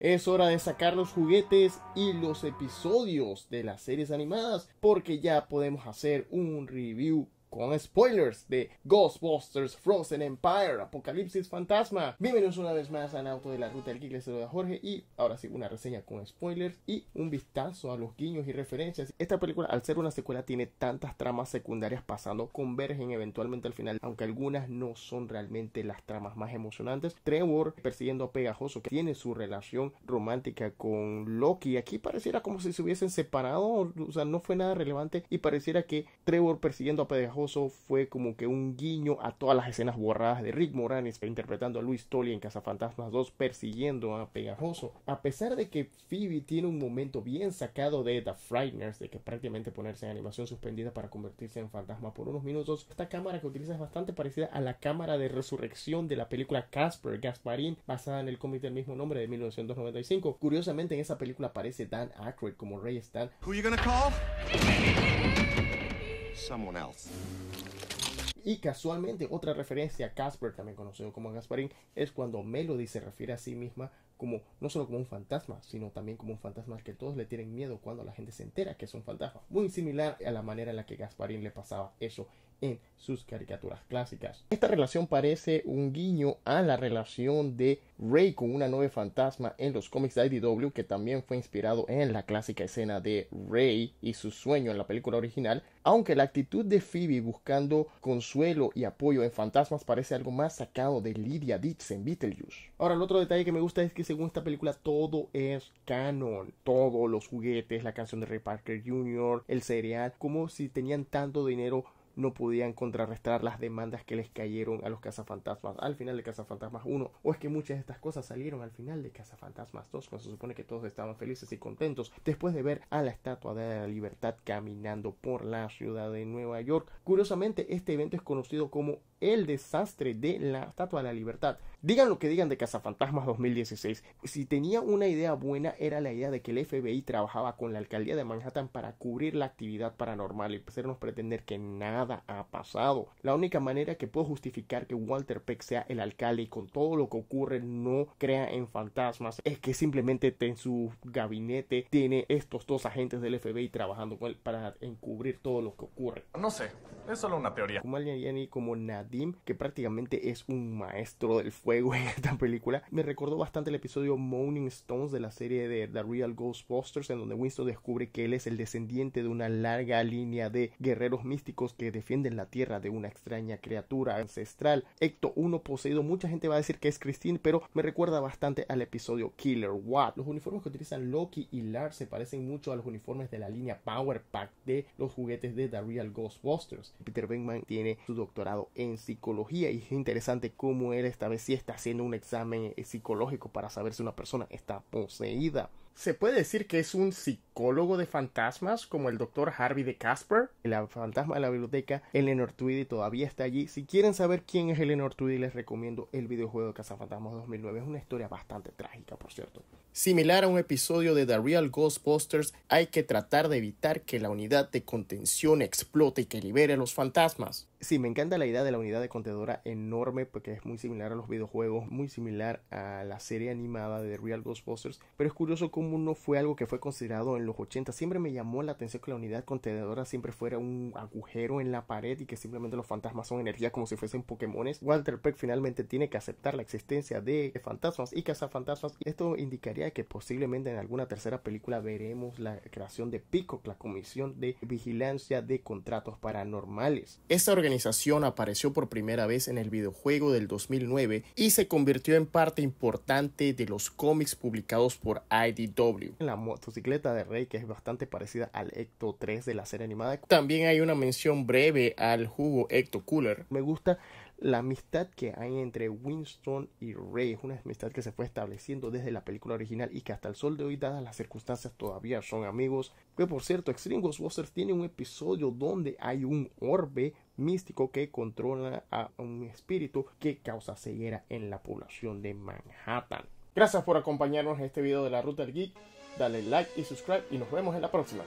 Es hora de sacar los juguetes y los episodios de las series animadas porque ya podemos hacer un review con spoilers de Ghostbusters, Frozen Empire, Apocalipsis Fantasma. Bienvenidos una vez más en auto de la ruta del Geek, de Jorge y ahora sí una reseña con spoilers y un vistazo a los guiños y referencias. Esta película al ser una secuela tiene tantas tramas secundarias pasando, convergen eventualmente al final, aunque algunas no son realmente las tramas más emocionantes. Trevor persiguiendo a Pegajoso que tiene su relación romántica con Loki, aquí pareciera como si se hubiesen separado, o sea, no fue nada relevante y pareciera que Trevor persiguiendo a Pegajoso fue como que un guiño a todas las escenas borradas de Rick Moranis interpretando a Luis Tolly en casa fantasmas 2 persiguiendo a Pegajoso. A pesar de que Phoebe tiene un momento bien sacado de The Frighteners, de que prácticamente ponerse en animación suspendida para convertirse en fantasma por unos minutos, esta cámara que utiliza es bastante parecida a la cámara de resurrección de la película Casper Gasparín, basada en el cómic del mismo nombre de 1995. Curiosamente, en esa película aparece Dan Aykroyd como Rey Stan someone else. Y casualmente, otra referencia a Casper, también conocido como Gasparín, es cuando Melody se refiere a sí misma como no solo como un fantasma, sino también como un fantasma al que todos le tienen miedo cuando la gente se entera que es un fantasma. Muy similar a la manera en la que Gasparín le pasaba eso en sus caricaturas clásicas. Esta relación parece un guiño a la relación de Rey con una nueva fantasma en los cómics de IDW que también fue inspirado en la clásica escena de Rey y su sueño en la película original, aunque la actitud de Phoebe buscando consuelo y apoyo en fantasmas parece algo más sacado de Lydia Dix en Beetlejuice. Ahora el otro detalle que me gusta es que según esta película todo es canon. Todos los juguetes, la canción de Ray Parker Jr., el cereal, como si tenían tanto dinero no podían contrarrestar las demandas que les cayeron a los cazafantasmas al final de Cazafantasmas 1. O es que muchas de estas cosas salieron al final de Cazafantasmas 2, cuando se supone que todos estaban felices y contentos después de ver a la Estatua de la Libertad caminando por la ciudad de Nueva York. Curiosamente, este evento es conocido como el desastre de la Estatua de la Libertad Digan lo que digan de Cazafantasmas 2016, si tenía una idea buena era la idea de que el FBI trabajaba con la alcaldía de Manhattan para cubrir la actividad paranormal y hacernos pretender que nada ha pasado. La única manera que puedo justificar que Walter Peck sea el alcalde y con todo lo que ocurre no crea en fantasmas es que simplemente en su gabinete tiene estos dos agentes del FBI trabajando con él para encubrir todo lo que ocurre. No sé, es solo una teoría. Como como Nadim, que prácticamente es un maestro del fuego en esta película. Me recordó bastante el episodio Moaning Stones de la serie de The Real Ghostbusters, en donde Winston descubre que él es el descendiente de una larga línea de guerreros místicos que defienden la tierra de una extraña criatura ancestral. Ecto 1 poseído, mucha gente va a decir que es Christine, pero me recuerda bastante al episodio Killer Watt. Los uniformes que utilizan Loki y Lars se parecen mucho a los uniformes de la línea Power Pack de los juguetes de The Real Ghostbusters. Peter Venkman tiene su doctorado en psicología y es interesante cómo él esta vez sí está haciendo un examen eh, psicológico para saber si una persona está poseída. Se puede decir que es un psicólogo de fantasmas como el doctor Harvey de Casper, el fantasma de la biblioteca, Eleanor Tweedy todavía está allí. Si quieren saber quién es Eleanor Tweedy les recomiendo el videojuego de Cazafantasmas 2009, es una historia bastante trágica por cierto. Similar a un episodio de The Real Ghostbusters, hay que tratar de evitar que la unidad de contención explote y que libere a los fantasmas. Sí, me encanta la idea de la unidad de contadora enorme porque es muy similar a los videojuegos, muy similar a la serie animada de The Real Ghostbusters, pero es curioso cómo no fue algo que fue considerado en los 80. Siempre me llamó la atención que la unidad contenedora siempre fuera un agujero en la pared y que simplemente los fantasmas son energía como si fuesen Pokémones. Walter Peck finalmente tiene que aceptar la existencia de fantasmas y cazafantasmas. Esto indicaría que posiblemente en alguna tercera película veremos la creación de Peacock, la Comisión de Vigilancia de Contratos Paranormales. Esta organización apareció por primera vez en el videojuego del 2009 y se convirtió en parte importante de los cómics publicados por IDW. la motocicleta de Rey, que es bastante parecida al Ecto 3 de la serie animada, también hay una mención breve al jugo Ecto Cooler. Me gusta la amistad que hay entre Winston y Rey es una amistad que se fue estableciendo desde la película original y que hasta el sol de hoy, dadas las circunstancias, todavía son amigos. Que por cierto, Extreme Ghostbusters tiene un episodio donde hay un orbe místico que controla a un espíritu que causa ceguera en la población de Manhattan. Gracias por acompañarnos en este video de la Ruta del Geek. Dale like y subscribe y nos vemos en la próxima.